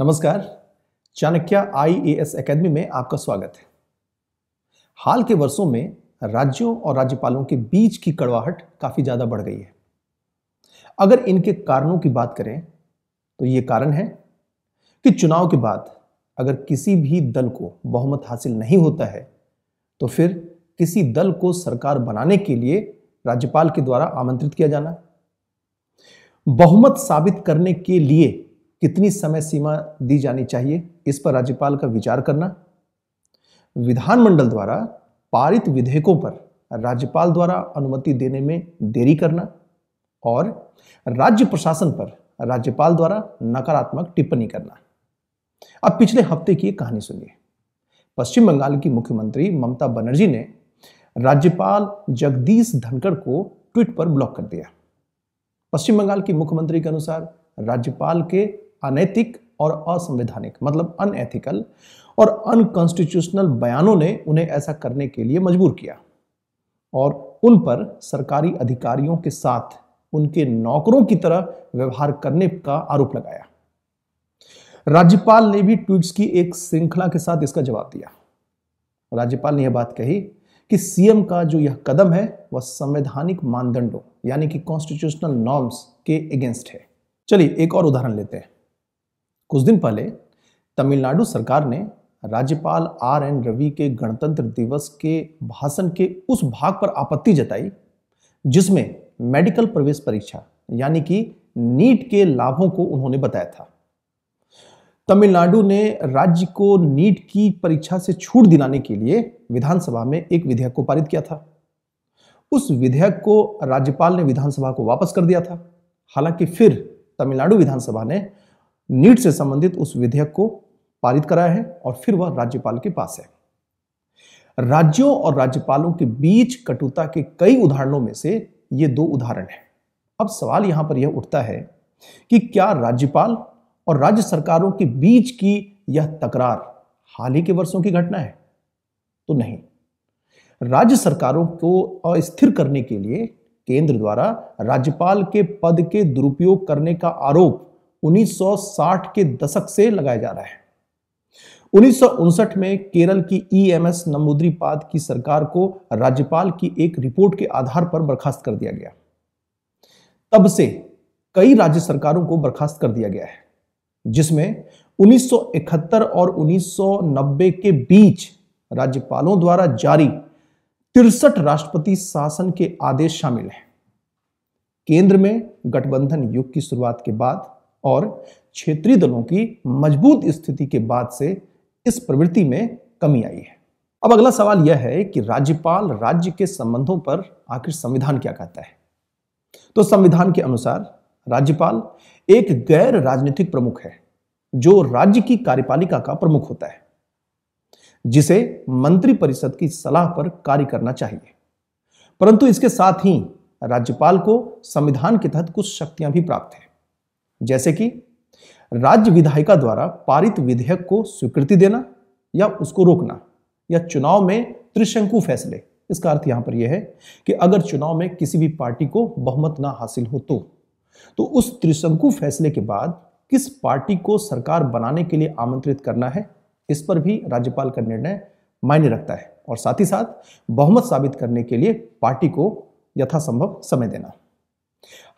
नमस्कार चाणक्य एस अकेदमी में आपका स्वागत है हाल के वर्षों में राज्यों और राज्यपालों के बीच की कड़वाहट काफी ज्यादा बढ़ गई है अगर इनके कारणों की बात करें तो ये कारण है कि चुनाव के बाद अगर किसी भी दल को बहुमत हासिल नहीं होता है तो फिर किसी दल को सरकार बनाने के लिए राज्यपाल के द्वारा आमंत्रित किया जाना बहुमत साबित करने के लिए कितनी समय सीमा दी जानी चाहिए इस पर राज्यपाल का विचार करना विधानमंडल द्वारा पारित विधेयकों पर राज्यपाल द्वारा अनुमति देने में देरी करना और राज्य प्रशासन पर राज्यपाल द्वारा नकारात्मक टिप्पणी करना अब पिछले हफ्ते की एक कहानी सुनिए पश्चिम बंगाल की मुख्यमंत्री ममता बनर्जी ने राज्यपाल जगदीश धनखड़ को ट्वीट पर ब्लॉक कर दिया पश्चिम बंगाल की मुख्यमंत्री के अनुसार राज्यपाल के अनैतिक और असंवैधानिक मतलब अनएथिकल और अनकॉन्स्टिट्यूशनल बयानों ने उन्हें ऐसा करने के लिए मजबूर किया और उन पर सरकारी अधिकारियों के साथ उनके नौकरों की तरह व्यवहार करने का आरोप लगाया राज्यपाल ने भी ट्वीट्स की एक श्रृंखला के साथ इसका जवाब दिया राज्यपाल ने यह बात कही कि सीएम का जो यह कदम है वह संवैधानिक मानदंडों यानी कि कॉन्स्टिट्यूशनल नॉर्म्स के अगेंस्ट है चलिए एक और उदाहरण लेते हैं कुछ दिन पहले तमिलनाडु सरकार ने राज्यपाल आर एन रवि के गणतंत्र दिवस के भाषण के उस भाग पर आपत्ति जताई जिसमें मेडिकल प्रवेश परीक्षा यानी कि नीट के लाभों को उन्होंने बताया था तमिलनाडु ने राज्य को नीट की परीक्षा से छूट दिलाने के लिए विधानसभा में एक विधेयक को पारित किया था उस विधेयक को राज्यपाल ने विधानसभा को वापस कर दिया था हालांकि फिर तमिलनाडु विधानसभा ने नीट से संबंधित उस विधेयक को पारित कराया है और फिर वह राज्यपाल के पास है राज्यों और राज्यपालों के बीच कटुता के कई उदाहरणों में से ये दो उदाहरण हैं अब सवाल यहां पर यह उठता है कि क्या राज्यपाल और राज्य सरकारों के बीच की यह तकरार हाल ही के वर्षों की घटना है तो नहीं राज्य सरकारों को अस्थिर करने के लिए केंद्र द्वारा राज्यपाल के पद के दुरुपयोग करने का आरोप 1960 के दशक से लगाया जा रहा है उन्नीस में केरल की ईएमएस e नमूद्री की सरकार को राज्यपाल की एक रिपोर्ट के आधार पर बर्खास्त कर दिया गया तब से कई राज्य सरकारों को बर्खास्त कर दिया गया है जिसमें 1971 और 1990 के बीच राज्यपालों द्वारा जारी तिरसठ राष्ट्रपति शासन के आदेश शामिल हैं केंद्र में गठबंधन युग की शुरुआत के बाद और क्षेत्रीय दलों की मजबूत स्थिति के बाद से इस प्रवृत्ति में कमी आई है अब अगला सवाल यह है कि राज्यपाल राज्य के संबंधों पर आखिर संविधान क्या कहता है तो संविधान के अनुसार राज्यपाल एक गैर राजनीतिक प्रमुख है जो राज्य की कार्यपालिका का प्रमुख होता है जिसे मंत्रिपरिषद की सलाह पर कार्य करना चाहिए परंतु इसके साथ ही राज्यपाल को संविधान के तहत कुछ शक्तियां भी प्राप्त हैं जैसे कि राज्य विधायिका द्वारा पारित विधेयक को स्वीकृति देना या उसको रोकना या चुनाव में त्रिशंकु फैसले इसका अर्थ यहां पर यह है कि अगर चुनाव में किसी भी पार्टी को बहुमत ना हासिल हो तो, तो उस त्रिशंकु फैसले के बाद किस पार्टी को सरकार बनाने के लिए आमंत्रित करना है इस पर भी राज्यपाल का निर्णय मायने रखता है और साथ ही साथ बहुमत साबित करने के लिए पार्टी को यथासंभव समय देना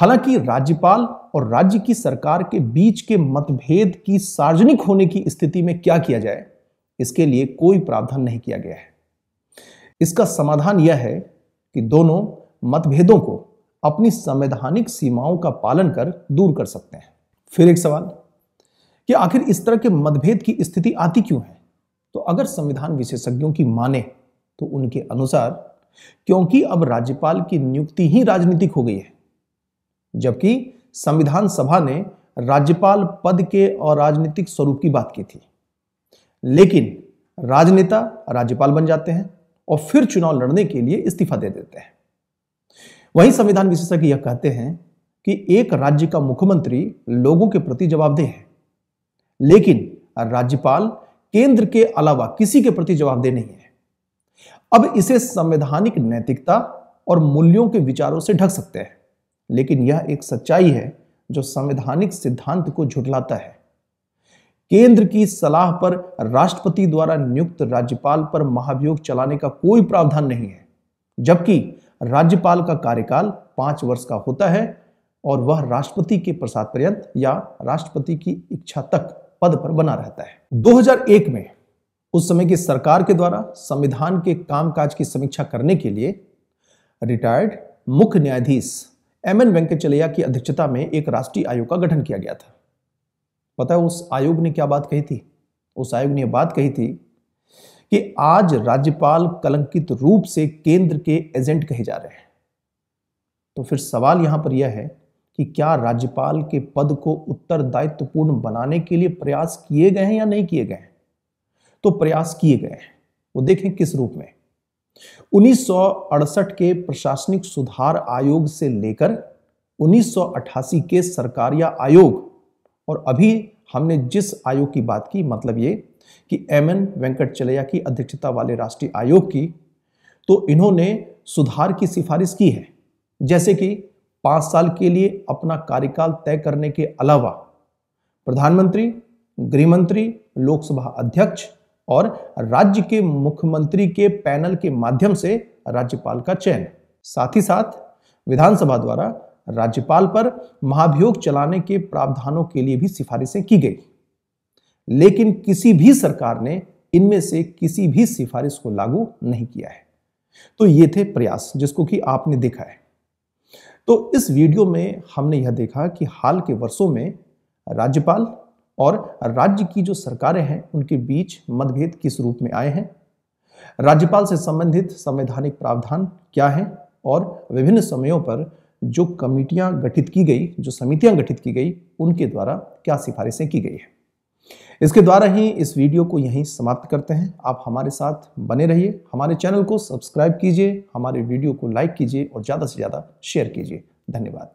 हालांकि राज्यपाल और राज्य की सरकार के बीच के मतभेद की सार्वजनिक होने की स्थिति में क्या किया जाए इसके लिए कोई प्रावधान नहीं किया गया है इसका समाधान यह है कि दोनों मतभेदों को अपनी संवैधानिक सीमाओं का पालन कर दूर कर सकते हैं फिर एक सवाल कि आखिर इस तरह के मतभेद की स्थिति आती क्यों है तो अगर संविधान विशेषज्ञों की माने तो उनके अनुसार क्योंकि अब राज्यपाल की नियुक्ति ही राजनीतिक हो गई है जबकि संविधान सभा ने राज्यपाल पद के और राजनीतिक स्वरूप की बात की थी लेकिन राजनेता राज्यपाल बन जाते हैं और फिर चुनाव लड़ने के लिए इस्तीफा दे देते हैं वहीं संविधान विशेषज्ञ यह कहते हैं कि एक राज्य का मुख्यमंत्री लोगों के प्रति जवाबदेह है लेकिन राज्यपाल केंद्र के अलावा किसी के प्रति जवाबदेह नहीं है अब इसे संवैधानिक नैतिकता और मूल्यों के विचारों से ढक सकते हैं लेकिन यह एक सच्चाई है जो संवैधानिक सिद्धांत को झुटलाता है केंद्र की सलाह पर राष्ट्रपति द्वारा नियुक्त राज्यपाल पर महाभियोग चलाने का कोई प्रावधान नहीं है जबकि राज्यपाल का कार्यकाल पांच वर्ष का होता है और वह राष्ट्रपति के प्रसाद पर्यंत या राष्ट्रपति की इच्छा तक पद पर बना रहता है 2001 में उस समय की सरकार के द्वारा संविधान के कामकाज की समीक्षा करने के लिए रिटायर्ड मुख्य न्यायाधीश एम एन वेंकटचलैया की अध्यक्षता में एक राष्ट्रीय आयोग का गठन किया गया था पता है उस आयोग ने क्या बात कही थी उस आयोग ने बात कही थी कि आज राज्यपाल कलंकित रूप से केंद्र के एजेंट कहे जा रहे हैं तो फिर सवाल यहां पर यह है कि क्या राज्यपाल के पद को उत्तरदायित्वपूर्ण बनाने के लिए प्रयास किए गए हैं या नहीं किए गए हैं तो प्रयास किए गए हैं वो देखें किस रूप में उन्नीस के प्रशासनिक सुधार आयोग से लेकर 1988 के सरकारिया आयोग और अभी हमने जिस आयोग की बात की मतलब ये कि एम एन वेंकट चलैया की अध्यक्षता वाले राष्ट्रीय आयोग की तो इन्होंने सुधार की सिफारिश की है जैसे कि पांच साल के लिए अपना कार्यकाल तय करने के अलावा प्रधानमंत्री गृहमंत्री लोकसभा अध्यक्ष और राज्य के मुख्यमंत्री के पैनल के माध्यम से राज्यपाल का चयन साथ ही साथ विधानसभा द्वारा राज्यपाल पर महाभियोग चलाने के प्रावधानों के लिए भी सिफारिशें की गई लेकिन किसी भी सरकार ने इनमें से किसी भी सिफारिश को लागू नहीं किया है तो ये थे प्रयास जिसको कि आपने देखा है तो इस वीडियो में हमने यह देखा कि हाल के वर्षों में राज्यपाल और राज्य की जो सरकारें हैं उनके बीच मतभेद किस रूप में आए हैं राज्यपाल से संबंधित संवैधानिक प्रावधान क्या हैं और विभिन्न समयों पर जो कमेटियां गठित की गई जो समितियां गठित की गई उनके द्वारा क्या सिफारिशें की गई हैं इसके द्वारा ही इस वीडियो को यहीं समाप्त करते हैं आप हमारे साथ बने रहिए हमारे चैनल को सब्सक्राइब कीजिए हमारे वीडियो को लाइक कीजिए और ज़्यादा से ज़्यादा शेयर कीजिए धन्यवाद